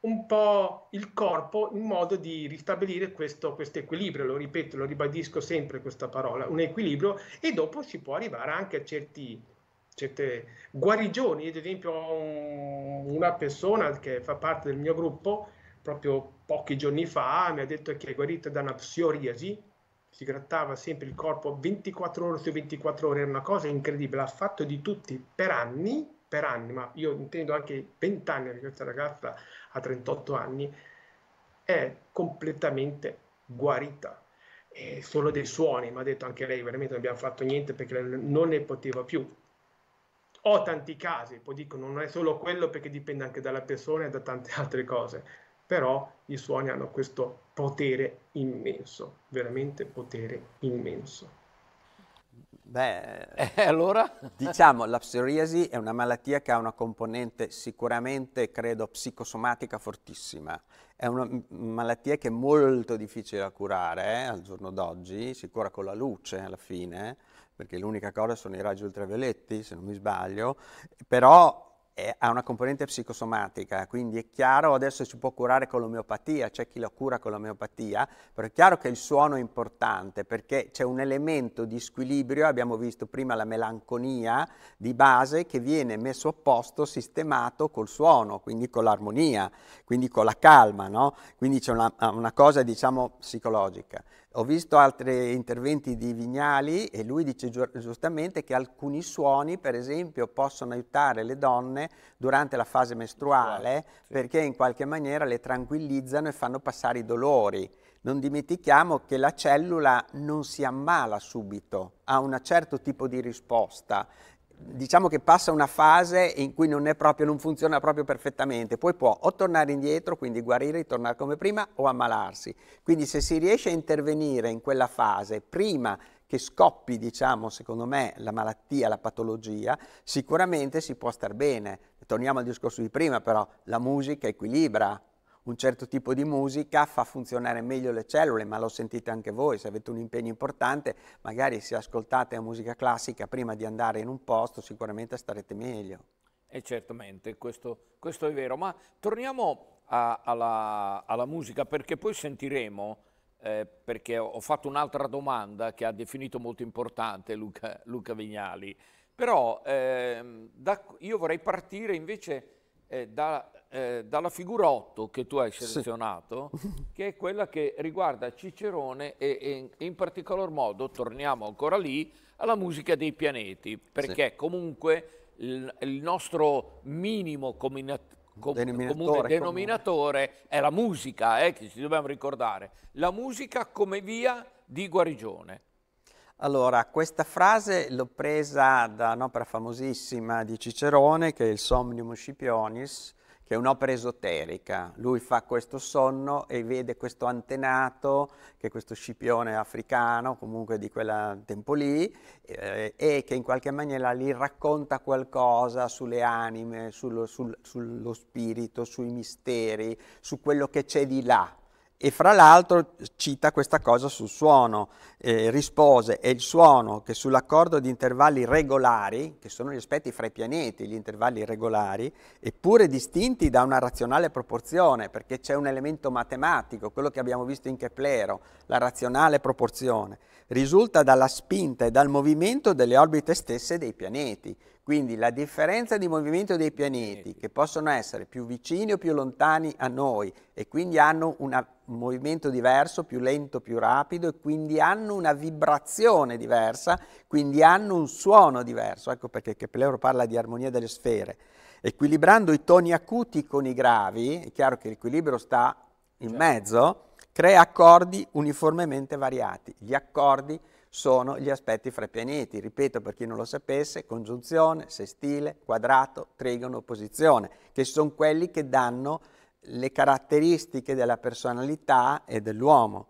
un po' il corpo in modo di ristabilire questo, questo equilibrio, lo ripeto, lo ribadisco sempre questa parola, un equilibrio e dopo si può arrivare anche a certi, certe guarigioni, ad esempio una persona che fa parte del mio gruppo proprio pochi giorni fa mi ha detto che è guarita da una psoriasi, si grattava sempre il corpo 24 ore su 24 ore, era una cosa incredibile, ha fatto di tutti per anni per anni, ma io intendo anche 20 anni, perché questa ragazza ha 38 anni, è completamente guarita. È solo dei suoni, mi ha detto anche lei, veramente non abbiamo fatto niente perché non ne poteva più. Ho tanti casi, poi dico non è solo quello perché dipende anche dalla persona e da tante altre cose, però i suoni hanno questo potere immenso, veramente potere immenso. Beh, eh, allora? diciamo la psoriasi è una malattia che ha una componente sicuramente, credo, psicosomatica fortissima. È una malattia che è molto difficile da curare eh, al giorno d'oggi, si cura con la luce alla fine, perché l'unica cosa sono i raggi ultravioletti, se non mi sbaglio, però è, ha una componente psicosomatica, quindi è chiaro, adesso si può curare con l'omeopatia, c'è chi lo cura con l'omeopatia, però è chiaro che il suono è importante perché c'è un elemento di squilibrio, abbiamo visto prima la melanconia di base che viene messo a posto, sistemato col suono, quindi con l'armonia, quindi con la calma, no? quindi c'è una, una cosa diciamo psicologica. Ho visto altri interventi di Vignali e lui dice giustamente che alcuni suoni, per esempio, possono aiutare le donne durante la fase mestruale sì. perché in qualche maniera le tranquillizzano e fanno passare i dolori. Non dimentichiamo che la cellula non si ammala subito, ha un certo tipo di risposta diciamo che passa una fase in cui non, proprio, non, funziona proprio perfettamente, poi può o tornare indietro, quindi guarire, tornare come prima, o ammalarsi. Quindi se si riesce a intervenire in quella fase prima che scoppi, diciamo, secondo me, la malattia, la patologia, sicuramente si può star bene. Torniamo al discorso di prima, però, la musica equilibra un certo tipo di musica fa funzionare meglio le cellule, ma lo sentite anche voi, se avete un impegno importante, magari se ascoltate la musica classica prima di andare in un posto sicuramente starete meglio. E eh, certamente, questo, questo è vero, ma torniamo a, alla, alla, musica perché poi sentiremo, eh, perché ho fatto un'altra domanda che ha definito molto importante Luca, Luca Vignali, però eh, da, io vorrei partire invece eh, da, eh, dalla figura 8 che tu hai selezionato, sì. che è quella che riguarda Cicerone e, e, in, particolar modo, torniamo ancora lì, alla musica dei pianeti, perché sì. comunque il, il, nostro minimo comune denominatore, denominatore è la musica, eh, che ci dobbiamo ricordare, la musica come via di guarigione. Allora, questa frase l'ho presa da un'opera famosissima di Cicerone, che è il Somnium Scipionis, che è un'opera esoterica. Lui fa questo sonno e vede questo antenato, che è questo scipione africano, comunque di quel tempo lì, eh, e che in qualche maniera gli racconta qualcosa sulle anime, sullo, sul, sullo spirito, sui misteri, su quello che c'è di là e fra l'altro cita questa cosa sul suono, eh, rispose è il suono che sull'accordo di intervalli regolari, che sono gli aspetti fra i pianeti, gli intervalli regolari, eppure distinti da una razionale proporzione, perché c'è un elemento matematico, quello che abbiamo visto in Keplero, la razionale proporzione, risulta dalla spinta e dal movimento delle orbite stesse dei pianeti. Quindi la differenza di movimento dei pianeti, che possono essere più vicini o più lontani a noi e quindi hanno un movimento diverso, più lento, più rapido e quindi hanno una vibrazione diversa, quindi hanno un suono diverso. Ecco perché Kepler parla di armonia delle sfere. Equilibrando i toni acuti con i gravi, è chiaro che l'equilibrio sta in certo. mezzo, crea accordi uniformemente variati. Gli accordi sono gli aspetti fra i pianeti. Ripeto per chi non lo sapesse, congiunzione, sestile, quadrato, trigono, opposizione, che sono quelli che danno le caratteristiche della personalità e dell'uomo.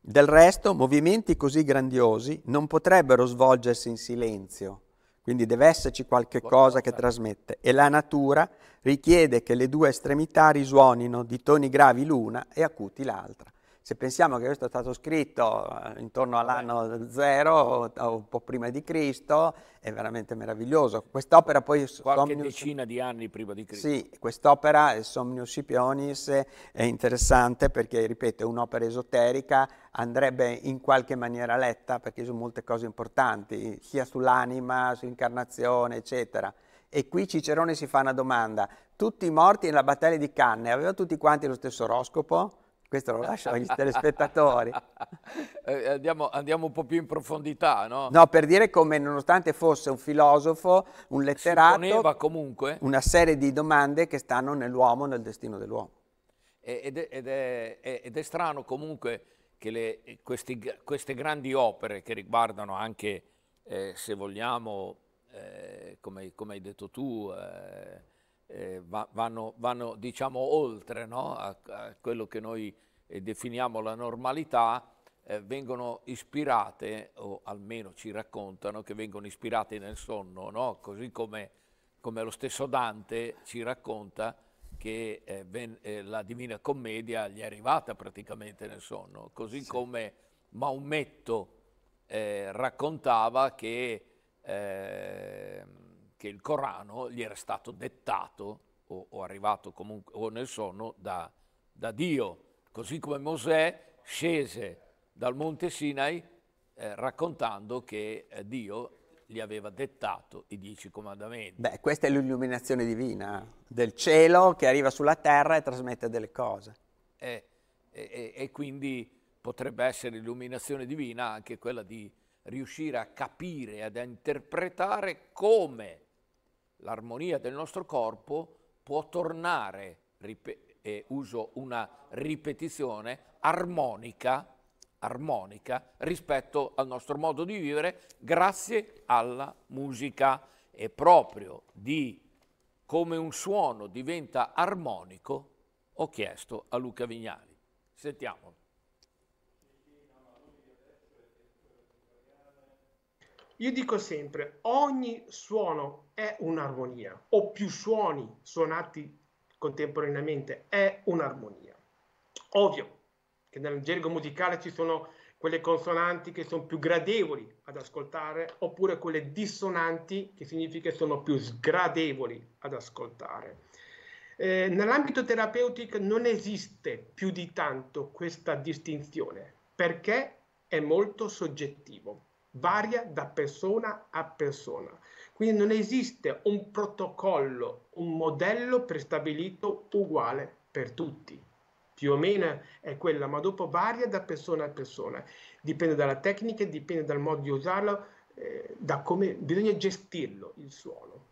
Del resto, movimenti così grandiosi non potrebbero svolgersi in silenzio, quindi deve esserci qualche cosa che trasmette. E la natura richiede che le due estremità risuonino di toni gravi l'una e acuti l'altra se pensiamo che questo è stato scritto eh, intorno all'anno zero o, un po' prima di Cristo, è veramente meraviglioso. Quest'opera poi... Qualche Somnius, decina di anni prima di Cristo. Sì, quest'opera, il Somnius Scipionis, è interessante perché, ripeto, è un'opera esoterica, andrebbe in qualche maniera letta perché ci sono molte cose importanti, sia sull'anima, sull'incarnazione, eccetera. E qui Cicerone si fa una domanda. Tutti i morti nella battaglia di Canne avevano tutti quanti lo stesso oroscopo? Questo lo lascio agli telespettatori. Eh, andiamo, andiamo, un po' più in profondità, no? No, per dire come nonostante fosse un filosofo, un letterato, si poneva comunque una serie di domande che stanno nell'uomo, nel destino dell'uomo. Ed, ed, ed è, strano comunque che le, questi, queste grandi opere che riguardano anche, eh, se vogliamo, eh, come, come, hai detto tu, eh, eh, vanno, vanno diciamo, oltre no? a, a, quello che noi eh, definiamo la normalità, eh, vengono ispirate, o almeno ci raccontano che vengono ispirate nel sonno, no? così come, come, lo stesso Dante ci racconta che ben, eh, eh, la Divina Commedia gli è arrivata praticamente nel sonno, così sì. come Maometto eh, raccontava che che il Corano gli era stato dettato o, o arrivato comunque o nel sonno da, da, Dio, così come Mosè scese dal monte Sinai eh, raccontando che eh, Dio gli aveva dettato i dieci comandamenti. Beh, questa è l'illuminazione divina del cielo che arriva sulla terra e trasmette delle cose. Eh, e, e, e quindi potrebbe essere l'illuminazione divina anche quella di riuscire a capire, ad interpretare come l'armonia del nostro corpo può tornare, eh, uso una ripetizione, armonica, armonica rispetto al nostro modo di vivere grazie alla musica. E proprio di come un suono diventa armonico ho chiesto a Luca Vignali. Sentiamo. Io dico sempre, ogni suono è un'armonia, o più suoni suonati contemporaneamente è un'armonia. Ovvio che nel gergo musicale ci sono quelle consonanti che sono più gradevoli ad ascoltare, oppure quelle dissonanti che significa che sono più sgradevoli ad ascoltare. Eh, nell'ambito terapeutico non esiste più di tanto questa distinzione, perché è molto soggettivo varia da persona a persona. Quindi non esiste un protocollo, un modello prestabilito uguale per tutti. Più o meno è quella, ma dopo varia da persona a persona. Dipende dalla tecnica, dipende dal modo di usarlo, eh, da come bisogna gestirlo il suono.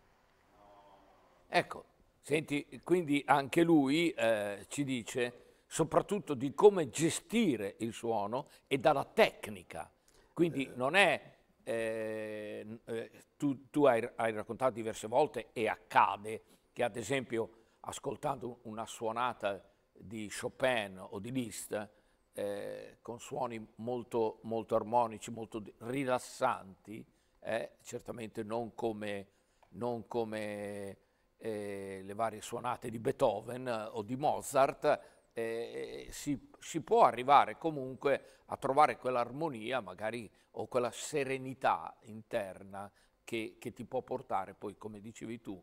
Ecco, senti, quindi anche lui eh, ci dice soprattutto di come gestire il suono e dalla tecnica quindi eh. non è... Eh, eh, tu, tu hai, hai, raccontato diverse volte e accade che ad esempio ascoltando una suonata di Chopin o di Liszt eh, con suoni molto, molto, armonici, molto rilassanti, eh, certamente non come, non come eh, le varie suonate di Beethoven o di Mozart, eh, si, si, può arrivare comunque a trovare quell'armonia magari o quella serenità interna che, che ti può portare poi, come dicevi tu,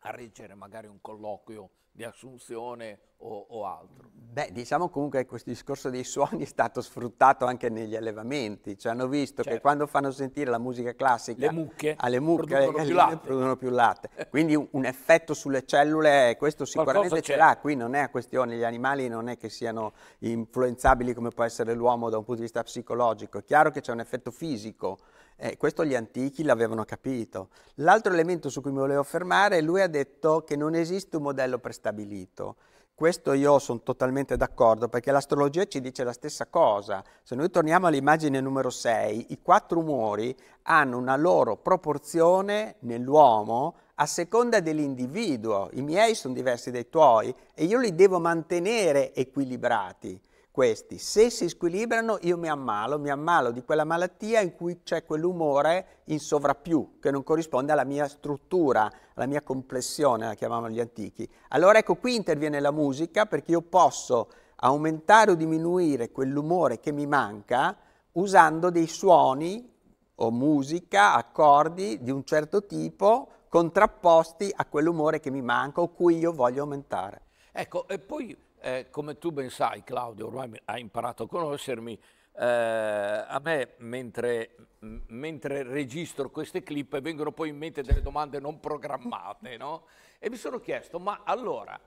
a reggere magari un colloquio di assunzione o, o, altro. Beh, diciamo comunque che questo discorso dei suoni è stato sfruttato anche negli allevamenti, cioè hanno visto certo. che quando fanno sentire la musica classica mucche alle mucche producono, più, latte. producono più latte, quindi un, un, effetto sulle cellule questo sicuramente ce l'ha, qui non è a questione, gli animali non è che siano influenzabili come può essere l'uomo da un punto di vista psicologico, è chiaro che c'è un effetto fisico, eh, questo gli antichi l'avevano capito. L'altro elemento su cui mi volevo fermare, lui ha detto che non esiste un modello prestabilito. Questo io sono totalmente d'accordo perché l'astrologia ci dice la stessa cosa. Se noi torniamo all'immagine numero 6, i quattro umori hanno una loro proporzione nell'uomo a seconda dell'individuo. I miei sono diversi dai tuoi e io li devo mantenere equilibrati questi. Se si squilibrano io mi ammalo, mi ammalo di quella malattia in cui c'è quell'umore in sovrappiù che non corrisponde alla mia struttura, alla mia complessione, la chiamavano gli antichi. Allora ecco qui interviene la musica perché io posso aumentare o diminuire quell'umore che mi manca usando dei suoni o musica, accordi di un certo tipo contrapposti a quell'umore che mi manca o cui io voglio aumentare. Ecco, e poi eh, come tu ben sai Claudio, ormai hai imparato a conoscermi, eh, a me mentre, mentre, registro queste clip vengono poi in mente delle domande non programmate, no? E mi sono chiesto, ma allora,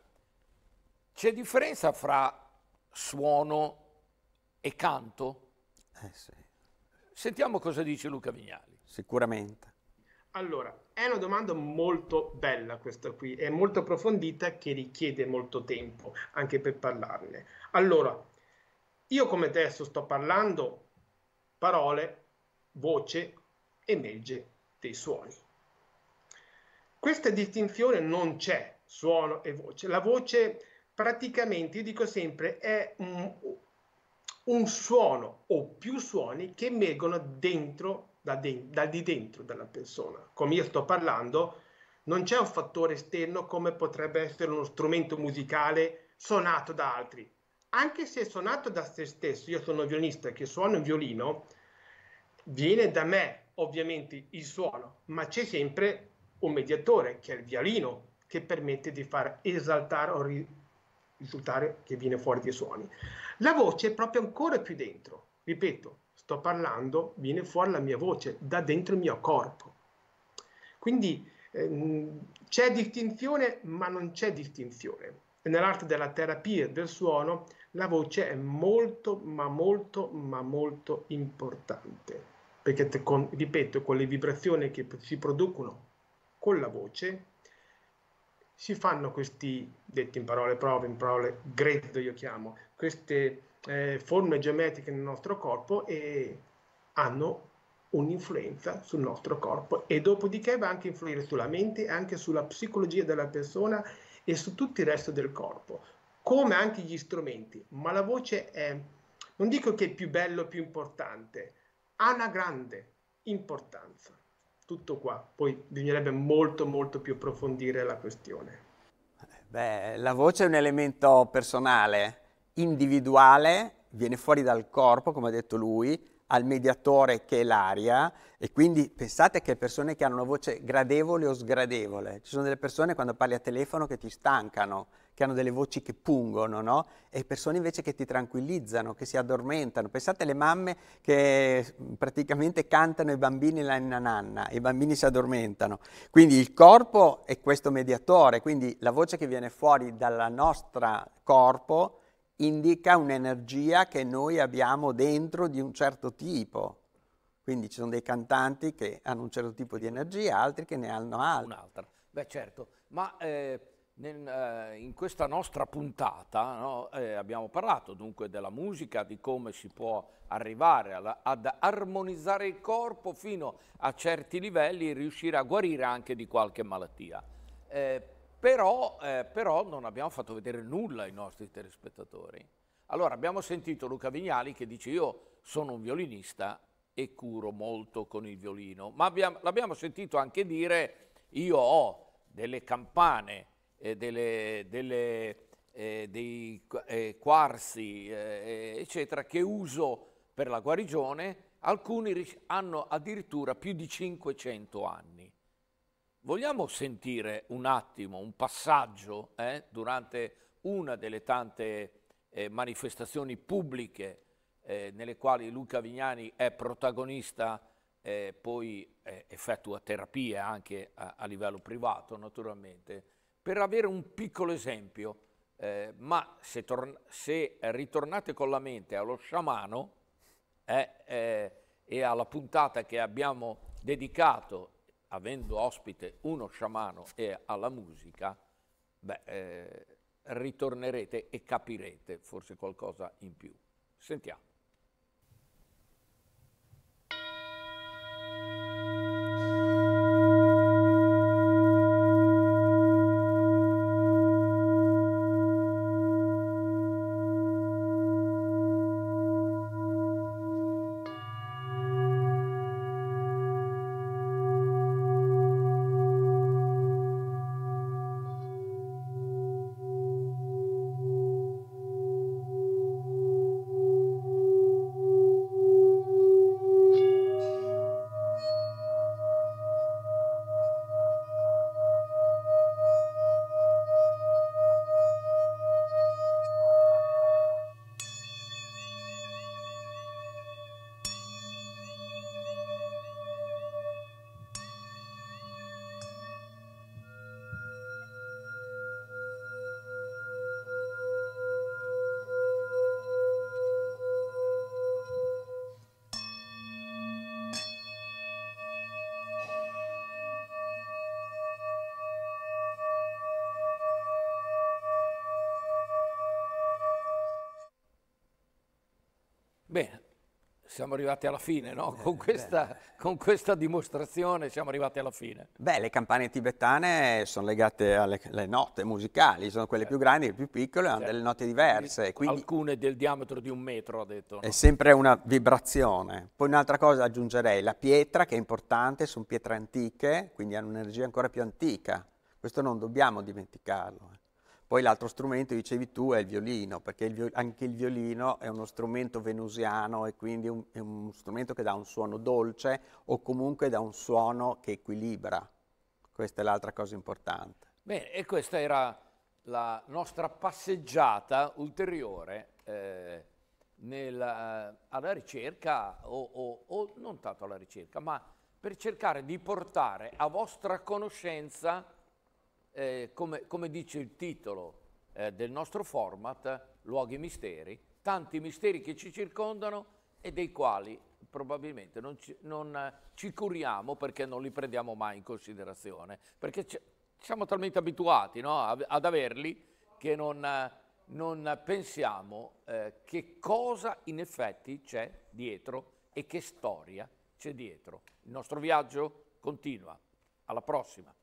c'è differenza fra suono e canto? Eh sì. Sentiamo cosa dice Luca Vignali. Sicuramente. Allora, è una domanda molto bella questa qui, è molto approfondita che richiede molto tempo anche per parlarne. Allora, io come adesso sto parlando parole, voce, emerge dei suoni. Questa distinzione non c'è, suono e voce. La voce praticamente, io dico sempre, è un, un suono o più suoni che emergono dentro da, de- da di dentro della persona. Come io sto parlando, non c'è un fattore esterno come potrebbe essere uno strumento musicale suonato da altri. Anche se suonato da se stesso, io sono violinista che suono il violino, viene da me ovviamente il suono, ma c'è sempre un mediatore che è il violino che permette di far esaltare o risultare che viene fuori dei suoni. La voce è proprio ancora più dentro, ripeto, sto parlando, viene fuori la mia voce, da dentro il mio corpo. Quindi ehm, c'è distinzione, ma non c'è distinzione. Nell'arte della terapia del suono la voce è molto, ma molto, ma molto importante, perché, con, ripeto, con le vibrazioni che si producono con la voce, si fanno questi, detti in parole prove, in parole grezzo io chiamo, queste eh, forme geometriche nel nostro corpo e hanno un'influenza sul nostro corpo e dopodiché va anche a influire sulla mente e anche sulla psicologia della persona e su tutto il resto del corpo, come anche gli strumenti. Ma la voce è, non dico che è più bello, più importante, ha una grande importanza. Tutto qua, poi bisognerebbe molto molto più approfondire la questione. Beh, la voce è un elemento personale, individuale, viene fuori dal corpo, come ha detto lui, al mediatore che è l'aria e quindi pensate che persone che hanno una voce gradevole o sgradevole. Ci sono delle persone quando parli a telefono che ti stancano, che hanno delle voci che pungono, no? E persone invece che ti tranquillizzano, che si addormentano. Pensate alle mamme che mm, praticamente cantano i bambini la nanna i bambini si addormentano. Quindi il corpo è questo mediatore, quindi la voce che viene fuori dal nostro corpo indica un'energia che noi abbiamo dentro di un certo tipo. Quindi ci sono dei cantanti che hanno un certo tipo di energia, altri che ne hanno altri. un'altra. Beh certo, ma eh, nel, eh, in questa nostra puntata no, eh, abbiamo parlato dunque della musica, di come si può arrivare alla, ad armonizzare il corpo fino a certi livelli e riuscire a guarire anche di qualche malattia. Eh, però, eh, però, non abbiamo fatto vedere nulla ai nostri telespettatori. Allora abbiamo sentito Luca Vignali che dice io sono un violinista e curo molto con il violino, ma l'abbiamo sentito anche dire io ho delle campane, eh, delle, delle, eh, dei eh, quarzi, eh, eh, eccetera, che uso per la guarigione, alcuni hanno addirittura più di 500 anni. Vogliamo sentire un attimo, un passaggio eh, durante una delle tante eh, manifestazioni pubbliche eh, nelle quali Luca Vignani è protagonista, eh, poi eh, effettua terapie anche a, a, livello privato naturalmente, per avere un piccolo esempio. Eh, ma se, se, ritornate con la mente allo sciamano e alla puntata che abbiamo dedicato avendo ospite uno sciamano e alla musica, beh, eh, ritornerete e capirete forse qualcosa in più. Sentiamo. siamo arrivati alla fine, no? Eh, con, questa, con, questa, dimostrazione siamo arrivati alla fine. Beh, le campane tibetane sono legate alle note musicali, sono quelle certo. più grandi, le più piccole, hanno certo. delle note diverse. Quindi, Alcune del diametro di un metro, ha detto. No? È sempre una vibrazione. Poi un'altra cosa aggiungerei, la pietra che è importante, sono pietre antiche, quindi hanno un'energia ancora più antica. Questo non dobbiamo dimenticarlo. Eh. Poi l'altro strumento, dicevi tu, è il violino, perché il viol anche il violino è uno strumento venusiano e quindi un, è uno strumento che dà un suono dolce o comunque dà un suono che equilibra. Questa è l'altra cosa importante. Bene, e questa era la nostra passeggiata ulteriore eh, nella, eh, alla ricerca, o, o, o non tanto alla ricerca, ma per cercare di portare a vostra conoscenza eh, come, come, dice il titolo eh, del nostro format, luoghi misteri, tanti misteri che ci circondano e dei quali probabilmente non ci, non eh, ci curiamo perché non li prendiamo mai in considerazione, perché siamo talmente abituati no, ad averli che non, eh, non pensiamo eh, che cosa in effetti c'è dietro e che storia c'è dietro. Il nostro viaggio continua. Alla prossima.